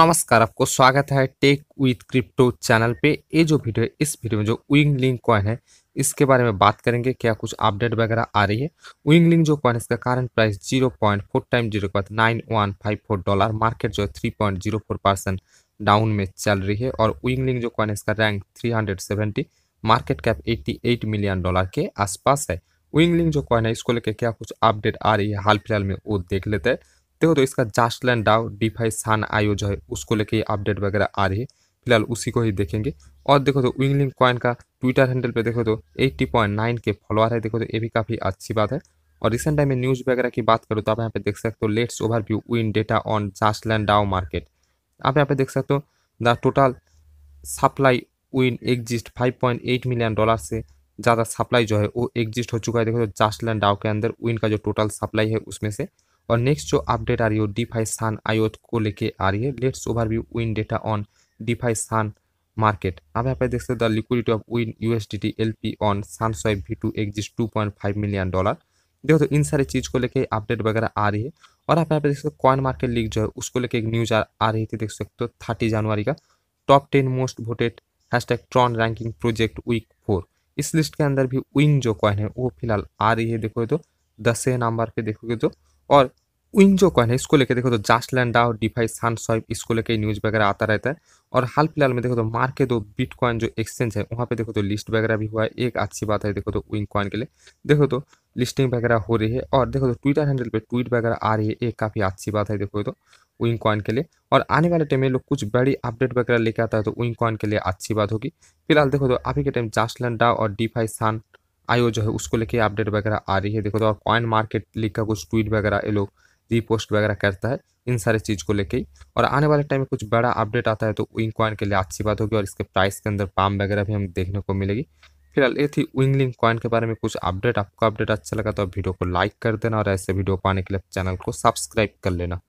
नमस्कार आपको स्वागत है टेक विथ क्रिप्टो चैनल पे ये जो वीडियो है इस वीडियो में जो विंग लिंक कॉइन है इसके बारे में बात करेंगे क्या कुछ अपडेट वगैरह आ रही है विंग लिंक जो कॉइन इसका current price zero point four time zero के बाद nine one five four dollar market जो है three point zero four percent down में चल रही है और विंग लिंक जो कॉइन इसका rank three hundred seventy market cap eighty eight million dollar के आसपास है विंग लिंक जो कॉइन है इसको लेकर क्या कुछ अपडेट आ रही है हाल फिलहाल में वो देख लेते हैं देखते तो इसका just land DAO DeFi sun आयो जो है उसको लेके अपडेट वगैरह आ रही है फिलहाल उसी को ही देखेंगे और देखो तो विंगलिंग कॉइन का ट्विटर हैंडल पे देखो तो 80.9 के फॉलोअर है देखो तो ये भी काफ़ी अच्छी बात है और रिसेंट टाइम में न्यूज़ वगैरह की बात करूँ तो आप यहाँ पे देख सकते हो let's overview win data on just land DAO market आप यहाँ पे देख सकते हो the total supply win exist 5.8 million dollar से ज़्यादा सप्लाई जो है वो एग्जिस्ट हो चुका है देखो तो जास्ट लैंड डाउ के अंदर विन का जो टोटल सप्लाई है उसमें से और नेक्स्ट जो अपडेट आ रही है डिफाई सान आयोट को लेके आ रही है let's overview win data on DeFi sun market आप यहाँ पे देख सकते the liquidity of win U S on sun swap V two exist two point five million dollar देखो तो इन सारी चीज़ को लेके अपडेट वगैरह आ रही है और आप यहाँ पे देख सकते हो कॉइन मार्केट लीक जो है उसको लेके एक न्यूज़ आ, रही थी देख सकते हो थर्टी जनवरी का top ten most voted hashtag Tron ranking project week four इस लिस्ट के अंदर भी विंग जो कॉइन है वो फिलहाल आ रही है देखो तो दसवें नंबर पे देखोगे तो और विंजो कॉइन है इसको लेके देखो तो जास्ट लैंड और डिफाई सन स्वाइप इसको लेके न्यूज़ वगैरह आता रहता है और हाल फिलहाल में देखो तो मार्केट दो बिटकॉइन जो एक्सचेंज है वहाँ पे देखो तो लिस्ट वगैरह भी हुआ है एक अच्छी बात है देखो तो विंग कॉइन के लिए देखो तो लिस्टिंग वगैरह हो रही है और देखो तो ट्विटर हैंडल पर ट्वीट वगैरह आ रही है एक काफ़ी अच्छी बात है देखो तो विंग कॉइन के लिए और आने वाले टाइम में लोग कुछ बड़ी अपडेट वगैरह लेके आता है तो विंग कॉइन के लिए अच्छी बात होगी फिलहाल देखो तो अभी के टाइम जास्ट डाओ और डिफाई सन आईओ जो है उसको लेके अपडेट वगैरह आ रही है देखो तो कॉइन मार्केट लीग का कुछ ट्वीट वगैरह ये लोग रीपोस्ट वगैरह करता है इन सारे चीज़ को लेके और आने वाले टाइम में कुछ बड़ा अपडेट आता है तो विंग कॉइन के लिए अच्छी बात होगी और इसके प्राइस के अंदर पाम वगैरह भी हम देखने को मिलेगी फिलहाल ये थी विंगलिंग कॉइन के बारे में कुछ अपडेट आपको अपडेट अच्छा लगा तो वीडियो को लाइक कर देना और ऐसे वीडियो पाने के लिए चैनल को सब्सक्राइब कर लेना